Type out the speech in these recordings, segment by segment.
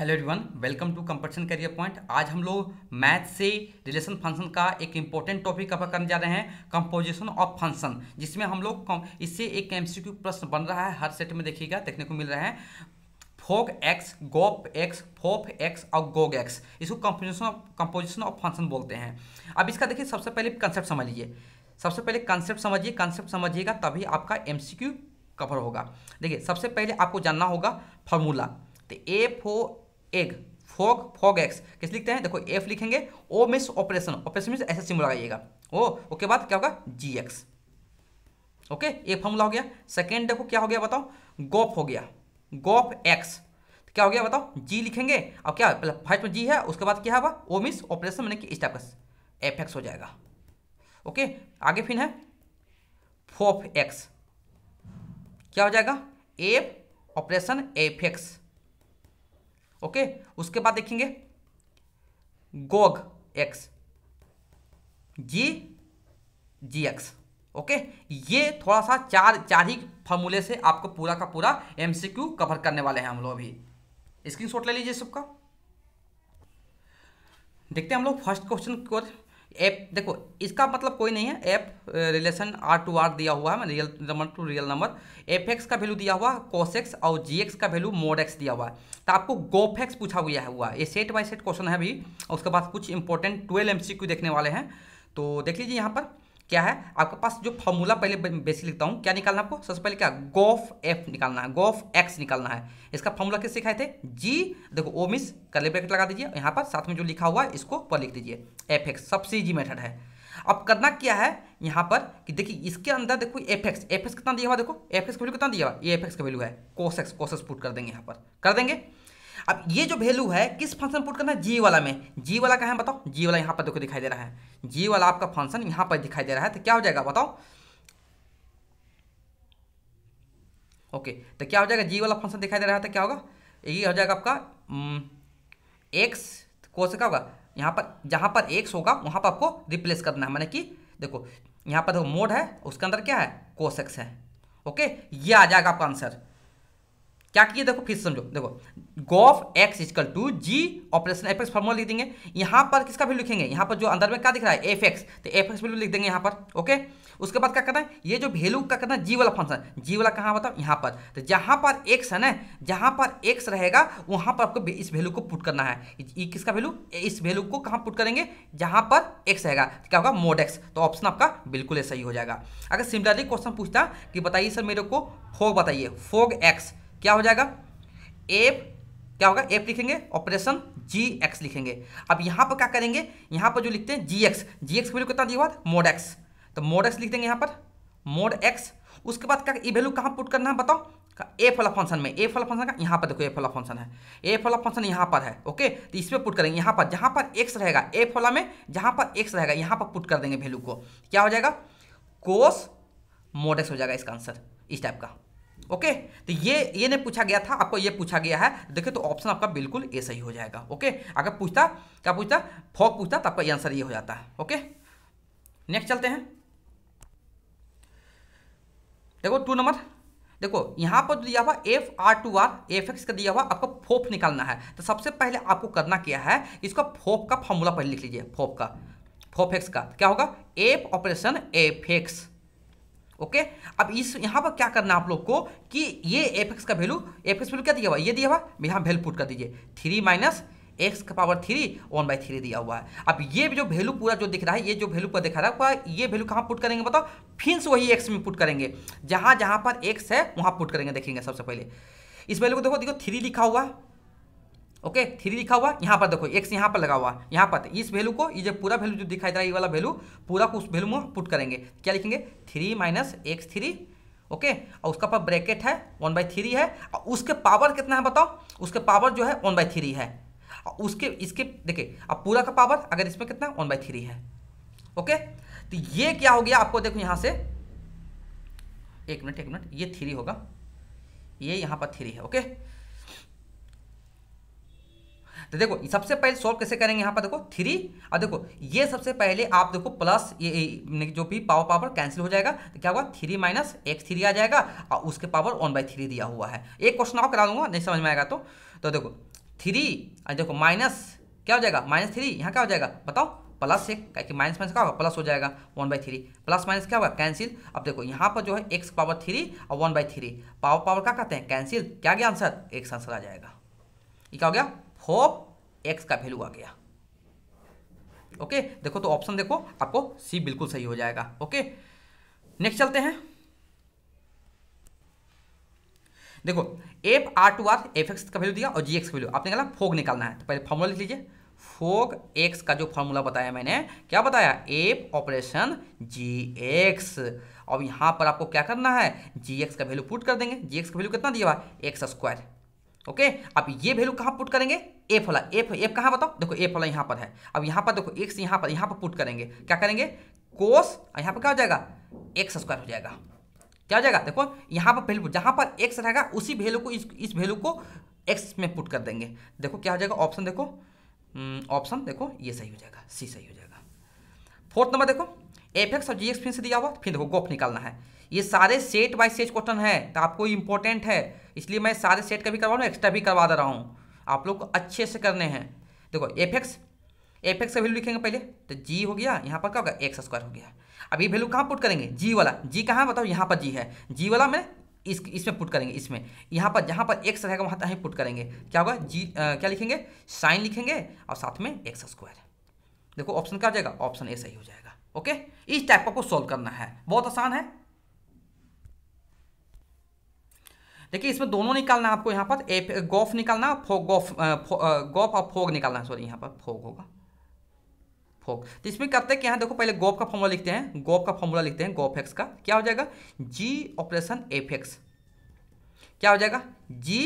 hello everyone welcome to competition career point आज हम लोग मैथ से रिलेशन फंक्शन का एक इम्पोर्टेंट टॉपिक कवर करने जा रहे हैं कंपोजिशन ऑफ फंक्शन जिसमें हम लोग इससे एक एमसीक्यू प्रश्न बन रहा है हर सेट में देखिएगा देखने को मिल रहा है fog x gof x fof x और गोग एक्स इसको composition of composition of function बोलते हैं अब इसका देखिए सबसे पहले कंसेप्ट समझ लीजिए सबसे पहले कंसेप्ट समझिए कंसेप्ट समझिएगा तभी आपका एम कवर होगा देखिए सबसे पहले आपको जानना होगा फॉर्मूला तो ए फो एग फॉग फॉग एक्स कैसे लिखते हैं देखो एफ लिखेंगे ओ मिस ऑपरेशन ऑपरेशन मिस ऐसा सिम्बल लगाइएगा ओ ओके बाद क्या होगा जी एक्स ओके ए फॉर्मूला हो गया सेकेंड देखो क्या हो गया बताओ गोफ हो गया गोफ तो एक्स क्या हो गया बताओ जी लिखेंगे अब क्या फर्स्ट में जी है उसके बाद क्या होगा ओ मिस ऑपरेशन मैंने कि इस टाइप का एफ एक्स हो जाएगा ओके आगे फिर है फोफ एक्स क्या हो जाएगा F operation F X okay उसके बाद देखेंगे gog x G G x okay ये थोड़ा सा चार चार ही फॉर्मूले से आपको पूरा का पूरा एमसीक्यू कवर करने वाले हैं हम लोग अभी स्क्रीनशॉट ले लीजिए सबका देखते हैं हम लोग फर्स्ट क्वेश्चन एप देखो इसका मतलब कोई नहीं है एप रिलेशन आर टू आर दिया हुआ है real number to real number F x का वैल्यू दिया हुआ कॉस एक्स और जी एक्स का वैल्यू मोड एक्स दिया हुआ है तो आपको गोफ एक्स पूछा हुआ है हुआ ये सेट बाय सेट क्वेश्चन है अभी और उसके बाद कुछ इंपॉर्टेंट ट्वेल्व एम देखने वाले हैं तो देख लीजिए यहाँ पर क्या है आपके पास जो फॉर्मूला पहले बेसिक लिखता हूँ क्या निकालना आपको सबसे पहले क्या गोफ एफ निकालना है गोफ एक्स निकालना है इसका फॉर्मूला किस सिखाए थे जी देखो ओ मिस करले ब्रैकेट लगा दीजिए यहाँ पर साथ में जो लिखा हुआ है इसको पर लिख दीजिए एफ एक्स सबसे ईजी मेथड है अब करना क्या है यहाँ पर कि देखिए इसके अंदर देखो एफ एक्स एफ एक्स कितना दिया हुआ देखो एफ एक्स का वैल्यू कितना दिया हुआ ये एफ एक्स का वैल्यू है कोसेक्स कोसेस पुट कर देंगे यहाँ पर कर देंगे अब ये जो वैल्यू है किस फंक्शन पुट करना है जी वाला में जी वाला कहाँ है बताओ जी वाला यहाँ पर देखो दिखाई दे रहा है ये वाला आपका फंक्शन यहां पर दिखाई दे रहा है तो क्या हो जाएगा बताओ ओके तो क्या हो जाएगा जी वाला फंक्शन दिखाई दे रहा है तो क्या होगा ये हो जाएगा आपका एक्स हम्म, तो से क्या होगा यहाँ पर जहाँ पर एक्स होगा वहाँ पर आपको रिप्लेस करना है मैंने कि देखो यहाँ पर देखो मोड है उसके अंदर क्या है कोशेक्स है ओके ये आ जाएगा आपका आंसर क्या किए देखो फिर समझो देखो gof x is equal to G operation F X formula लिख देंगे यहाँ पर किसका वैल्यू लिखेंगे यहाँ पर जो अंदर में क्या दिख रहा है एफ एक्स तो एफ एक्स वैल्यू लिख देंगे यहाँ पर ओके उसके बाद क्या करना है ये जो वैल्यू का करना है जी वाला फंक्शन जी वाला कहाँ बताओ यहाँ पर तो जहाँ पर एक्स है ना जहाँ पर एक्स रहेगा वहाँ पर आपको इस वैल्यू को पुट करना है ये किसका वैल्यू इस वैल्यू को कहाँ पुट करेंगे जहाँ पर एक्स रहेगा तो क्या होगा मोड एक्स तो ऑप्शन आपका बिल्कुल सही हो जाएगा अगर सिमिलरली क्वेश्चन पूछता कि बताइए सर मेरे को फोग बताइए फोग एक्स क्या हो जाएगा एफ क्या होगा एफ लिखेंगे ऑपरेशन जी एक्स लिखेंगे अब यहां पर क्या करेंगे यहां पर जो लिखते हैं G X G X value कितना दिया हुआ था मोड एक्स तो मोड एक्स लिख देंगे यहां पर मोड एक्स उसके बाद क्या वैल्यू कहां पुट करना है बताओ ए फला फंक्शन में ए फला फंक्शन का यहां पर देखो ए फला फंक्शन है ए फला फंक्शन यहां पर है ओके तो इस पर पुट करेंगे यहां पर जहां पर एक्स रहेगा ए वाला में जहां पर एक्स रहेगा यहां पर पुट कर देंगे वैल्यू को क्या हो जाएगा कोस मोड एक्स हो जाएगा इसका आंसर इस टाइप का ओके तो ये ये ने पूछा गया था आपको ये पूछा गया है देखिए तो ऑप्शन आपका बिल्कुल ए सही हो जाएगा ओके अगर पूछता क्या पूछता फॉक पूछता तो आपका आंसर ये हो जाता है ओके नेक्स्ट चलते हैं देखो टू नंबर देखो यहाँ पर दिया हुआ F R to R F x का दिया हुआ आपको फोफ निकालना है तो सबसे पहले आपको करना क्या है इसका फोप का फॉर्मूला पहले लिख लीजिए फोप का फोफेक्स एक्स का क्या होगा F operation F X okay अब इस यहाँ पर क्या करना आप लोग को कि ये एफ एक्स का वैल्यू एफ एक्स वैल्यू क्या दिया हुआ ये दिया हुआ यहाँ वैल्यू पुट कर दीजिए थ्री माइनस एक्स का power three one by three दिया हुआ है अब ये जो वैल्यू पूरा जो दिख रहा है ये जो वैल्यू पर दिखा रहा है ये वैल्यू कहाँ पुट करेंगे बताओ फिर वही एक्स में पुट करेंगे जहाँ जहाँ पर एक्स है वहाँ पुट करेंगे देखेंगे सबसे पहले इस वैल्यू को देखो देखो थ्री लिखा हुआ है ओके थ्री लिखा हुआ यहाँ पर देखो एक्स यहाँ पर लगा हुआ यहाँ पर इस वैल्यू को ये पूरा वैल्यू जो दिखाई दे रहा है ये वाला वैल्यू पूरा को उस वैल्यू में पुट करेंगे क्या लिखेंगे three minus x three okay और उसका पर ब्रैकेट है वन बाई थ्री है और उसके पावर कितना है बताओ उसके पावर जो है वन बाई थ्री है और उसके इसके देखिए अब पूरा का पावर अगर इसमें कितना वन बाई थ्री है ओके तो ये क्या हो गया आपको देखो यहाँ से एक मिनट एक मिनट ये थ्री होगा ये यहाँ पर थ्री है ओके तो देखो सबसे पहले सॉल्व कैसे करेंगे यहाँ पर देखो थ्री और देखो ये सबसे पहले आप देखो प्लस ये, जो भी पावर पावर कैंसिल हो जाएगा तो क्या होगा थ्री माइनस एक्स थ्री आ जाएगा और उसके पावर वन बाई थ्री दिया हुआ है एक क्वेश्चन और करा दूंगा नहीं समझ में आएगा तो, तो देखो थ्री देखो माइनस क्या हो जाएगा माइनस थ्री यहाँ क्या हो जाएगा बताओ प्लस एक क्योंकि माइनस माइनस क्या होगा प्लस हो जाएगा one by three plus minus क्या होगा कैंसिल अब देखो यहाँ पर जो है एक्स पावर थ्री और one by three power power क्या कहते हैं कैंसिल क्या गया आंसर एक्स आंसर आ जाएगा ये क्या हो गया होप एक्स का वैल्यू आ गया ओके देखो तो ऑप्शन देखो आपको सी बिल्कुल सही हो जाएगा ओके नेक्स्ट चलते हैं देखो F R to R F x का वैल्यू दिया और जी एक्स का वैल्यू आपने कहा फोग निकालना है तो पहले फॉर्मूला लिख लीजिए फोग एक्स का जो फॉर्मूला बताया मैंने क्या बताया एफ ऑपरेशन जी एक्स अब यहां पर आपको क्या करना है जी एक्स का वैल्यू पुट कर देंगे जी एक्स का वैल्यू कितना दिया हुआ एक्स स्क्वायर ओके अब ये वैल्यू कहाँ पुट करेंगे एफ वाला एफ एफ कहाँ बताओ देखो एफ वाला यहाँ पर है अब यहाँ पर देखो एक्स यहाँ पर यहाँ पर पुट करेंगे क्या करेंगे कोस यहाँ पर क्या हो जाएगा एक्स स्क्वायर हो जाएगा क्या हो जाएगा देखो यहाँ पर वैल्यू जहाँ पर एक्स रहेगा उसी वैल्यू को इस वैल्यू को एक्स में पुट कर देंगे देखो क्या हो जाएगा ऑप्शन देखो ऑप्शन हम्म, देखो ये सही हो जाएगा सी सही हो जाएगा फोर्थ नंबर देखो एफ एक्स और जी एक्स फिर से दिया हुआ फिर देखो गोफ निकालना है ये सारे सेट बाई सेट क्वेश्चन है तो आपको इंपॉर्टेंट है इसलिए मैं सारे सेट का भी करवा रहा हूँ एक्स्ट्रा भी करवा दे रहा हूँ आप लोग को अच्छे से करने हैं देखो एफ एक्स एफ एक्स का वैल्यू लिखेंगे पहले तो जी हो गया यहाँ पर क्या होगा एक्स स्क्वायर हो गया अब ये वैल्यू कहाँ पुट करेंगे जी वाला जी कहाँ बताओ यहाँ पर जी है जी वाला मैं इस इसमें पुट करेंगे इसमें यहाँ पर जहाँ पर एक्स रहेगा वहाँ तक पुट करेंगे क्या होगा जी क्या लिखेंगे साइन लिखेंगे और साथ में एक्स स्क्वायर देखो ऑप्शन क्या हो जाएगा ऑप्शन ए सही हो जाएगा ओके इस टाइप का को सॉल्व करना है बहुत आसान है देखिए इसमें दोनों निकालना आपको यहाँ पर एफ गॉफ निकालना फोक गॉफ गोफ और फोग निकालना सॉरी यहाँ पर फोग होगा फोग तो इसमें करते हैं कि यहाँ देखो पहले गॉफ का फॉर्मूला लिखते हैं गॉफ का फॉर्मूला लिखते हैं गोफ एक्स का क्या हो जाएगा जी ऑपरेशन एफ एक्स क्या हो जाएगा जी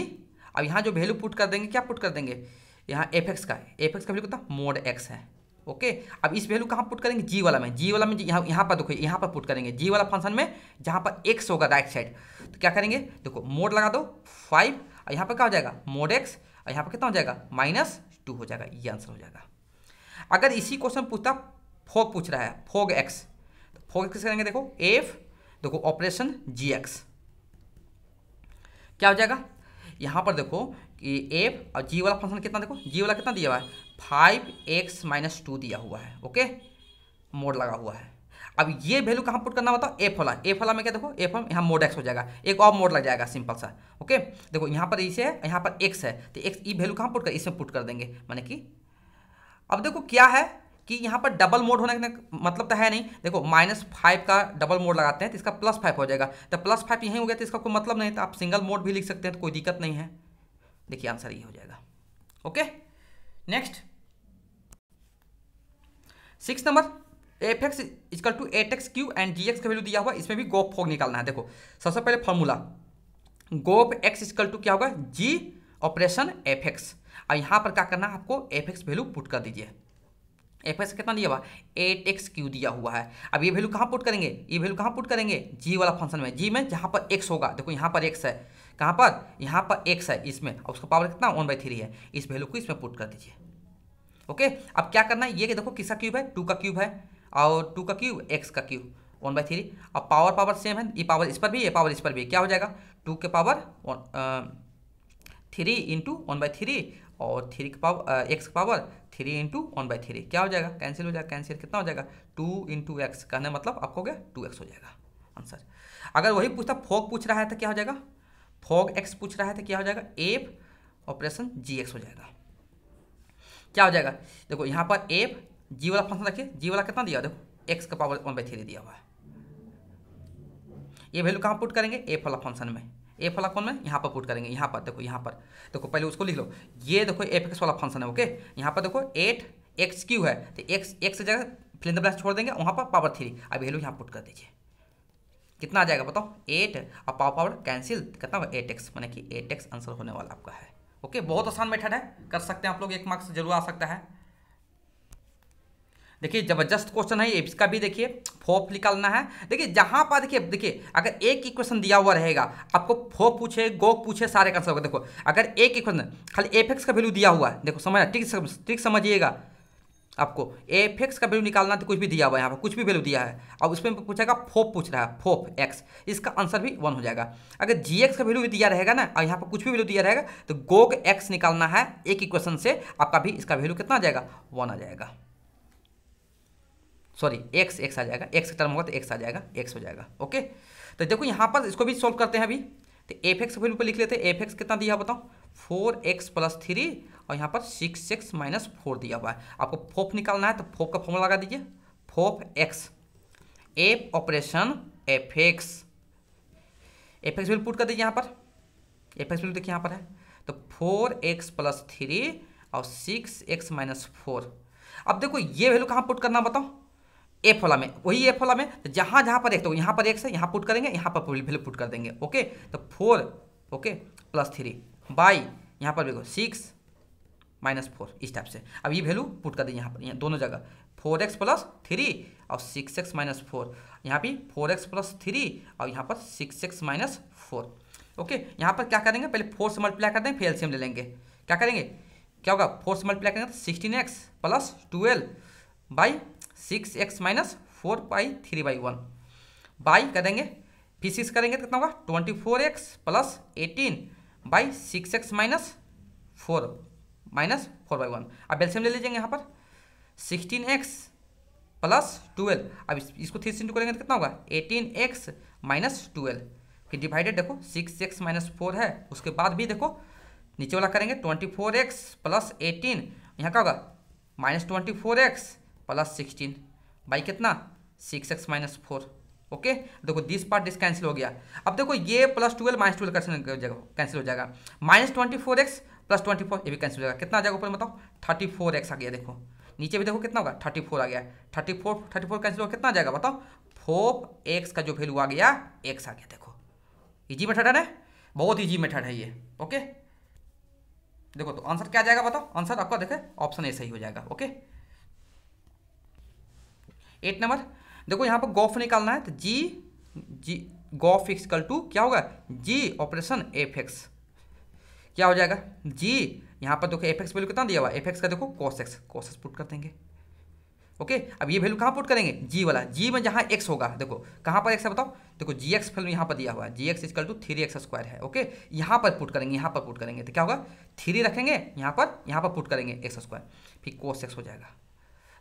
अब यहाँ जो वैल्यू पुट कर देंगे क्या पुट कर देंगे यहाँ एफ एक्स का एफ एक्स का वैल्यू कितना मोड एक्स है ओके अब इस वैल्यू कहाँ पुट करेंगे जी वाला में जी वाला में यहाँ यहाँ पर देखो यहाँ पर पुट करेंगे जी वाला फंक्शन में जहाँ पर एक्स होगा राइट साइड तो क्या करेंगे देखो मोड लगा दो फाइव और यहाँ पर क्या हो जाएगा मोड एक्स और यहाँ पर कितना हो जाएगा माइनस टू हो जाएगा ये आंसर हो जाएगा अगर इसी क्वेश्चन पूछता फोग पूछ रहा है फोग एक्स तो फोग एक्स करेंगे देखो एफ देखो ऑपरेशन जी एक्स क्या हो जाएगा यहाँ पर देखो एफ और जी वाला फंक्शन कितना देखो जी वाला कितना दिया हुआ है फाइव एक्स माइनस टू दिया हुआ है ओके मोड लगा हुआ है अब ये वैल्यू कहाँ पुट करना बताओ एफ वाला एफ वाला में क्या देखो एफ हम यहाँ मोड एक्स हो जाएगा एक और मोड लग जाएगा सिंपल सा ओके देखो यहाँ पर इसे है यहाँ पर एक्स है तो एक्स ई वैल्यू कहाँ पुट कर इसमें पुट कर देंगे मैंने कि अब देखो क्या है कि यहाँ पर डबल मोड होने का मतलब तो है नहीं देखो माइनस फाइव का डबल मोड लगाते हैं तो इसका प्लस फाइव हो जाएगा तो प्लस फाइव यहीं हो गया तो इसका कोई मतलब नहीं तो आप सिंगल मोड भी लिख सकते हैं तो कोई दिक्कत नहीं है देखिए आंसर ये हो जाएगा okay next six number F x is equal to eight x q and g x का वैल्यू दिया हुआ इसमें भी गोप फोग निकालना है देखो सबसे पहले फॉर्मूला गोप एक्स इजकल टू क्या होगा जी ऑपरेशन एफ एक्स और यहां पर क्या करना है आपको एफ एक्स वैल्यू पुट कर दीजिए एफ एक्स कितना दिया हुआ एट एक्स क्यू दिया हुआ है अब ये वैल्यू कहाँ पुट करेंगे ये वैल्यू कहाँ पुट करेंगे जी वाला फंक्शन में जी में जहाँ पर एक्स होगा देखो यहाँ पर एक्स है कहाँ पर यहाँ पर एक्स है इसमें और उसका पावर कितना वन बाई थ्री है इस वैल्यू को इसमें पुट कर दीजिए ओके अब क्या करना है ये कि देखो किसका क्यूब है टू का क्यूब है और टू का क्यूब एक्स का क्यूब वन बाई थ्री अब पावर पावर सेम है ये पावर इस पर भी ये पावर इस पर भी क्या हो जाएगा टू के power three into one by three और थ्री के पावर एक्स का power three into one by three क्या हो जाएगा कैंसिल हो जाएगा कैंसिल कितना हो जाएगा टू इंटू एक्स कहने मतलब आपको गया टू एक्स हो जाएगा आंसर अगर वही पूछता फोक पूछ रहा है तो क्या हो जाएगा फॉग एक्स पूछ रहा है तो क्या हो जाएगा एफ ऑपरेशन जी एक्स हो जाएगा क्या हो जाएगा देखो यहाँ पर एफ जी वाला फंक्शन रखिए जी वाला कितना दिया देखो एक्स का पावर वन बाई थ्री दिया हुआ है ये वैल्यू कहाँ पुट करेंगे एफ वाला फंक्शन में एफ वाला कौन में यहाँ पर पुट करेंगे यहाँ पर देखो यहाँ पर देखो पहले उसको लिख लो ये देखो एफ एक्स वाला फंक्शन है ओके यहाँ पर देखो एट एक्स क्यू है तो एक्स एक्स जगह फिलिंदर ब्लास्ट छोड़ देंगे वहाँ पर पावर थ्री अब वैल्यू यहाँ पुट कर दीजिए कितना आ जाएगा बताओ एट और पावर पावर कैंसिल कितना एट एक्स मैंने कि एट एक्स आंसर होने वाला आपका है ओके बहुत आसान मेथड है कर सकते हैं आप लोग एक मार्क्स जरूर आ सकता है देखिए जबरदस्त क्वेश्चन है इसका भी देखिए फोप निकालना है देखिए जहां पर देखिए देखिए अगर एक इक्वेशन दिया हुआ रहेगा आपको फोप पूछे गो पूछे सारे कंसर्व देखो अगर एक इक्वेशन खाली एफ एक्स का वैल्यू दिया हुआ है देखो समझ ट्रिक समझिएगा आपको ए एक्स का वैल्यू निकालना तो कुछ भी दिया हुआ है यहाँ पर कुछ भी वैल्यू दिया है अब उसमें पूछेगा फोप पूछ रहा है फोप एक्स इसका आंसर भी वन हो जाएगा अगर जी एक्स का वैल्यू भी दिया रहेगा ना और यहाँ पर कुछ भी वैल्यू दिया रहेगा तो गोग एक्स निकालना है एक इक्वेशन से आपका भी इसका वैल्यू कितना आ जाएगा वन आ जाएगा सॉरी एक्स एक्स आ जाएगा एक्स टर्म होगा तो एक्स आ जाएगा एक्स हो जाएगा ओके तो देखो यहाँ पर इसको भी सॉल्व करते हैं अभी तो एफ एक्स वैल्यू पर लिख लेते हैं एफ एक्स कितना दिया बताओ फोर एक्स प्लस थ्री और यहाँ पर सिक्स एक्स माइनस फोर दिया हुआ है आपको फोप निकालना है तो फोप का फॉर्मूला लगा दीजिए fof x f operation F x f x value put कर दीजिए यहाँ पर एफ एक्स वैल्यू देखिए यहाँ पर है तो फोर एक्स प्लस थ्री और सिक्स एक्स माइनस फोर अब देखो ये वैल्यू कहाँ पुट करना बताओ एफ वाला में वही एफ वाला में तो जहाँ जहाँ पर एक तो यहाँ पर एक से यहाँ पुट करेंगे यहाँ पर वैल्यू पुट कर देंगे ओके तो four okay plus three by यहाँ पर देखो सिक्स माइनस फोर इस टाइप से अब ये वैल्यू पुट कर दें यहाँ पर यहाँ दोनों जगह फोर एक्स प्लस थ्री और सिक्स एक्स माइनस फोर यहाँ पर फोर एक्स प्लस थ्री और यहाँ पर six x minus four okay यहाँ पर क्या करेंगे पहले फोर से मल्टीप्लाई कर दें फिर एलसीएम ले लेंगे क्या करेंगे क्या होगा फोर से मल्टीप्लाई करेंगे तो sixteen x plus twelve by six x minus four by three by one by करेंगे फिर सिक्स करेंगे तो कितना होगा twenty four x plus eighteen by six x minus four minus four by one अब एल्सियम ले लीजिएगा यहाँ पर सिक्सटीन एक्स प्लस ट्वेल्व अब इस, इसको थ्री सिंटू करेंगे तो कितना होगा एटीन एक्स माइनस ट्वेल्व फिर डिवाइडेड देखो सिक्स एक्स माइनस फोर है उसके बाद भी देखो नीचे वाला करेंगे twenty four x plus eighteen यहाँ क्या होगा minus twenty four x plus sixteen by कितना six x minus four okay देखो दिस पार्ट डिस कैंसिल हो गया अब देखो ये plus twelve minus twelve cancel हो जाएगा minus twenty four x plus twenty four ये भी कैंसिल हो जाएगा कितना आ जाएगा ऊपर बताओ थर्टी फोर एक्स आ गया देखो नीचे भी देखो कितना होगा थर्टी फोर आ गया thirty four thirty four cancel होगा कितना आ जाएगा बताओ फोर एक्स का जो वैल्यू आ गया एक्स आ गया देखो इजी मेथड है ना बहुत इजी मेथड है ये ओके देखो तो आंसर क्या आ जाएगा बताओ आंसर आपका देखे ऑप्शन ए सही हो जाएगा ओके एट नंबर देखो यहाँ पर गॉफ निकालना है तो जी जी गॉफ इक्सकल टू क्या होगा जी ऑपरेशन एफ एक्स क्या हो जाएगा जी यहाँ पर देखो एफ एक्स वैल्यू कितना दिया हुआ एफ एक्स का देखो cos x cos x put कर देंगे ओके अब ये वैल्यू कहाँ पुट करेंगे जी वाला जी में जहाँ एक्स होगा देखो कहाँ पर एक्स है बताओ देखो जी एक्स वैल्यू यहाँ पर दिया हुआ है जी x is equal to three x square है ओके यहाँ पर पुट करेंगे यहाँ पर पुट करेंगे तो क्या होगा थ्री रखेंगे यहाँ पर यहाँ पर पुट करेंगे एक्स स्क्वायर फिर कोस एक्स हो जाएगा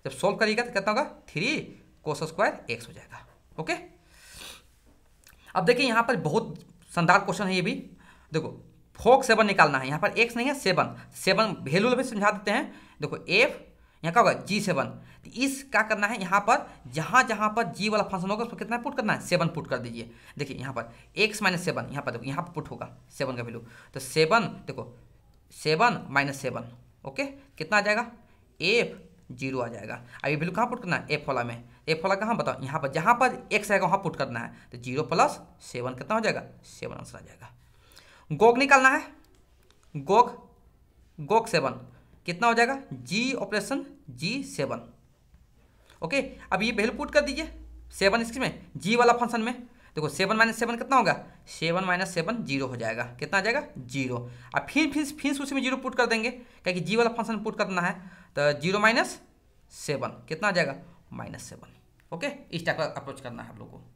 जब सोल्व करिएगा तो कितना होगा थ्री कोस स्क्वायर एक्स हो जाएगा ओके अब देखिए यहाँ पर बहुत शानदार क्वेश्चन है ये भी देखो फोक सेवन निकालना है यहाँ पर एक्स नहीं है सेवन सेवन वैल्यू भी समझा देते हैं देखो एफ यहाँ का होगा जी सेवन तो इस क्या करना है यहाँ पर जहाँ जहाँ पर जी वाला फंक्शन होगा उसको कितना पुट करना है सेवन पुट कर दीजिए देखिए यहाँ पर एक्स माइनस सेवन यहाँ पर देखो यहाँ पर पुट होगा सेवन का वैल्यू तो सेवन देखो सेवन माइनस सेवन ओके कितना आ जाएगा एफ जीरो आ जाएगा अभी वैल्यू कहाँ पुट करना है एफ वाला में एफ वाला कहाँ बताओ यहाँ पर जहाँ पर एक्स आएगा वहाँ पुट करना है तो जीरो प्लस सेवन कितना हो जाएगा सेवन आंसर आ जाएगा गोग निकालना है गोग गोग सेवन कितना हो जाएगा g operation g seven okay अब ये वैल्यू पुट कर दीजिए सेवन इसमें में जी वाला फंक्शन में देखो सेवन माइनस सेवन कितना होगा सेवन माइनस सेवन जीरो हो जाएगा कितना आ जाएगा जीरो अब फिर फिर फिर उसी में जीरो पुट कर देंगे क्या कि जी वाला फंक्शन पुट करना है तो जीरो माइनस सेवन कितना आ जाएगा माइनस सेवन ओके इस टाइप का अप्रोच करना है आप लोगों को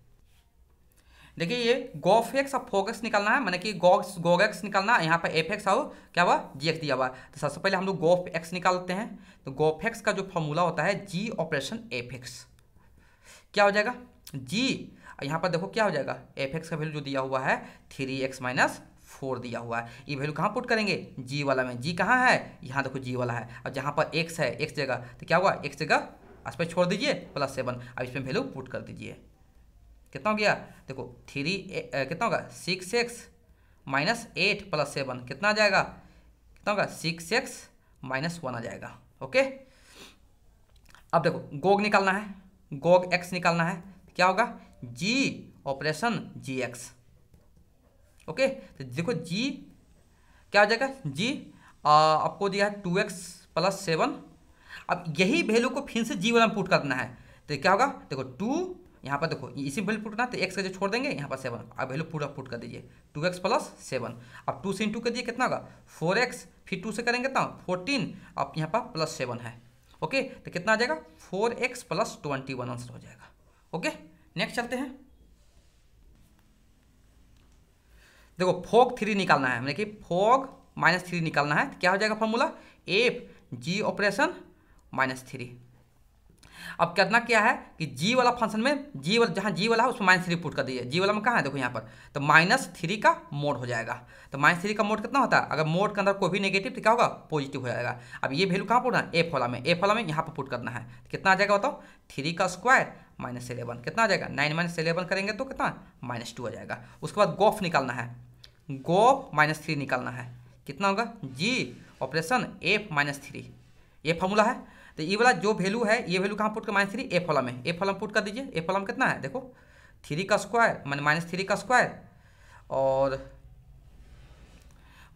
देखिए ये गोफ एक्स और फोकस निकालना है मैंने मतलब कि गोक्स गोरेक्स निकालना है यहाँ पर एफ एक्स और क्या हुआ जी एक्स दिया हुआ तो सबसे पहले हम लोग गोफ एक्स निकालते हैं तो गोफेक्स का जो फॉर्मूला होता है जी ऑपरेशन एफ एक्स क्या हो जाएगा जी यहाँ पर देखो क्या हो जाएगा एफ एक्स का वैल्यू जो दिया हुआ है थ्री एक्स माइनस फोर दिया हुआ है ये वैल्यू कहाँ पुट करेंगे जी वाला में जी कहाँ है यहाँ देखो जी वाला है और जहाँ पर एक्स है एक्स जगह तो क्या हुआ एक्स जगह इस पर छोड़ दीजिए प्लस सेवन अब इसमें वैल्यू पुट कर दीजिए कितना हो गया देखो थ्री कितना होगा six x minus eight plus seven कितना आ जाएगा कितना होगा सिक्स एक्स माइनस वन आ जाएगा ओके अब देखो गोग निकालना है गोग एक्स निकालना है तो क्या होगा g operation g x okay तो देखो जी क्या हो जाएगा जी आ, आपको दिया है टू एक्स प्लस सेवन अब यही वैल्यू को फिर से जी वाला पुट करना है तो क्या होगा देखो टू यहाँ पर देखो इसी वैल्यू पुट करना तो एक्स का जो छोड़ देंगे यहाँ पर सेवन अब वैल्यू पूरा पुट कर दीजिए टू एक्स प्लस सेवन अब टू से इन टू कर दिए कितना होगा फोर एक्स फिर टू से करेंगे कितना फोर्टीन अब यहाँ पर प्लस सेवन है ओके तो कितना आ जाएगा four x plus twenty one answer हो जाएगा ओके नेक्स्ट चलते हैं देखो फोग थ्री निकालना है मतलब कि फोक माइनस थ्री निकालना है तो क्या हो जाएगा formula f g operation minus three अब करना क्या है कि जी वाला फंक्शन में जी वाला जहाँ जी वाला है उसमें माइनस थ्री पुट कर दीजिए जी वाला में कहाँ है देखो यहाँ पर तो माइनस थ्री का मोड हो जाएगा तो माइनस थ्री का मोड कितना होता है अगर मोड के अंदर कोई भी नेगेटिव तो क्या होगा पॉजिटिव हो जाएगा अब ये वैल्यू कहाँ पुटना है ए फॉला में ए फॉला में यहाँ पर पुट करना है तो कितना आ जाएगा बताओ थ्री का स्क्वायर माइनस इलेवन कितना आ जाएगा नाइन माइनस इलेवन करेंगे तो कितना माइनस टू आ जाएगा उसके बाद गोफ निकालना है गोफ माइनस थ्री निकालना है कितना होगा g operation f minus three ये फॉर्मूला है तो ये वाला जो वैल्यू है ये वैल्यू कहाँ पुट कर माइनस थ्री ए फॉलम में ए फॉलम पुट कर दीजिए ए फॉलम कितना है देखो थ्री का स्क्वायर मान माइनस थ्री का स्क्वायर और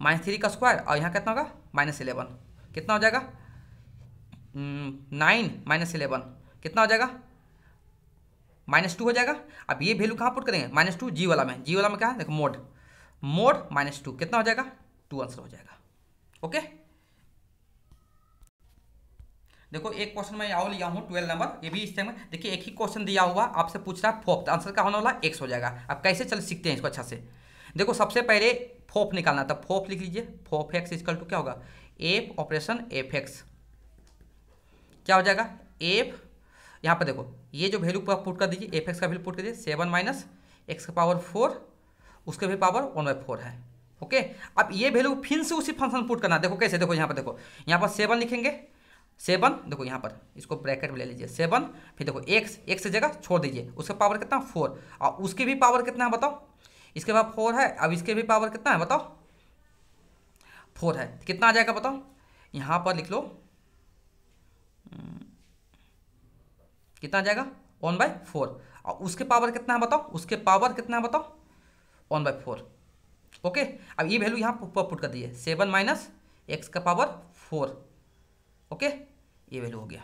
माइनस थ्री का स्क्वायर और यहाँ कितना होगा माइनस इलेवन कितना हो जाएगा नाइन माइनस इलेवन कितना हो जाएगा माइनस टू हो जाएगा अब ये वैल्यू कहाँ पुट करेंगे माइनस टू जी वाला में जी वाला में क्या है देखो मोड मोड माइनस टू कितना हो जाएगा टू आंसर हो जाएगा ओके देखो एक क्वेश्चन मैं और लिया हूँ ट्वेल्व नंबर ये भी इस टाइम में देखिए एक ही क्वेश्चन दिया हुआ आपसे पूछ रहा है फोप आंसर का होने वाला एक्स हो जाएगा आप कैसे चल सीखते हैं इसको अच्छा से देखो सबसे पहले फोप निकालना था फोप लिख लीजिए फोप एक्स इजकल टू क्या होगा एफ ऑपरेशन एफ एक्स क्या हो जाएगा एफ यहाँ पर देखो ये जो वैल्यू पुट कर दीजिए एफ एक्स का वैल्यू पुट कर दीजिए सेवन माइनस एक्स का पावर फोर उसका भी पावर वन बाई फोर है ओके अब ये वैल्यू फिर से उसी फंक्शन पुट करना देखो कैसे देखो यहाँ पर देखो यहाँ पर सेवन लिखेंगे सेवन देखो यहाँ पर इसको ब्रैकेट में ले लीजिए सेवन फिर देखो एक्स एक्स से जगह छोड़ दीजिए उसका पावर कितना है फोर और उसके भी पावर कितना है बताओ इसके बाद फोर है अब इसके भी पावर कितना है बताओ फोर है कितना आ जाएगा बताओ यहाँ पर लिख लो कितना आ जाएगा वन बाई फोर और उसके पावर कितना है बताओ उसके पावर कितना है बताओ वन बाई फोर ओके अब ये वैल्यू यहाँ पर पुट कर दिए सेवन माइनस एक्स का पावर फोर ओके ये वैल्यू हो गया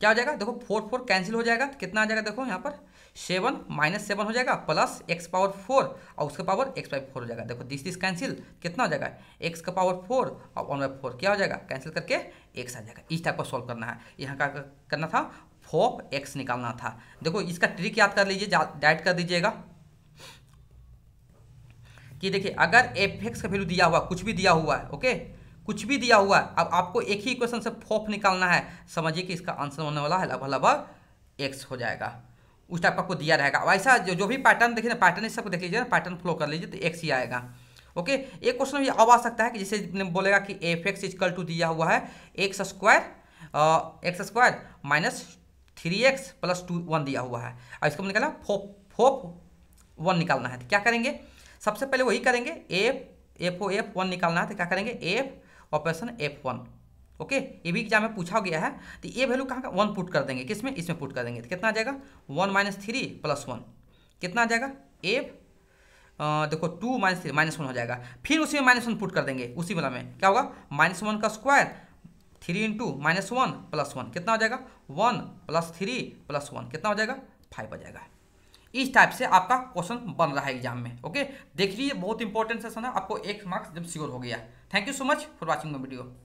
क्या हो जाएगा देखो फोर फोर कैंसिल हो जाएगा कितना आ जाएगा देखो यहाँ पर सेवन माइनस सेवन हो जाएगा प्लस एक्स पावर फोर और उसका पावर एक्स बाई फोर हो जाएगा देखो दिस दिस कैंसिल कितना हो जाएगा एक्स का पावर फोर और वन बाई फोर क्या हो जाएगा कैंसिल करके एक्स आ जाएगा इस टाइप का सॉल्व करना है यहाँ का करना था फोप एक्स निकालना था देखो इसका ट्रिक याद कर लीजिए डाइट कर दीजिएगा कि देखिए अगर एफ एक्स का वैल्यू दिया हुआ कुछ भी दिया हुआ है ओके कुछ भी दिया हुआ है अब आपको एक ही इक्वेशन से फोफ निकालना है समझिए कि इसका आंसर होने वाला है लगभग लगभग एक्स हो जाएगा उस टाइप का आपको दिया रहेगा वैसा ऐसा जो जो भी पैटर्न देखिए ना पैटर्न इस सबको देख लीजिए ना पैटर्न फ्लो कर लीजिए तो एक्स ही आएगा ओके एक क्वेश्चन भी अब आ सकता है कि जैसे बोलेगा कि एफ एक्स इजकल टू दिया हुआ है x square x square minus three x plus two one दिया हुआ है अब इसको निकालना फोप फोप वन निकालना है तो क्या करेंगे सबसे पहले वही करेंगे f f o f one निकालना है तो क्या करेंगे f operation f one okay ये भी एग्जाम में पूछा गया है तो ये वैल्यू कहाँ का वन पुट कर देंगे किस में इसमें पुट कर देंगे तो कितना आ जाएगा one minus three plus one कितना आ जाएगा एफ देखो two minus three minus one हो जाएगा फिर उसी में माइनस वन पुट कर देंगे उसी वाला में क्या होगा माइनस वन का square three into minus one plus one कितना हो जाएगा one plus three plus one कितना हो जाएगा फाइव आ जाएगा इस टाइप से आपका क्वेश्चन बन रहा है एग्जाम में ओके देख लीजिए बहुत इंपॉर्टेंट सेशन है आपको एक मार्क्स जब श्योर हो गया thank you so much for watching the video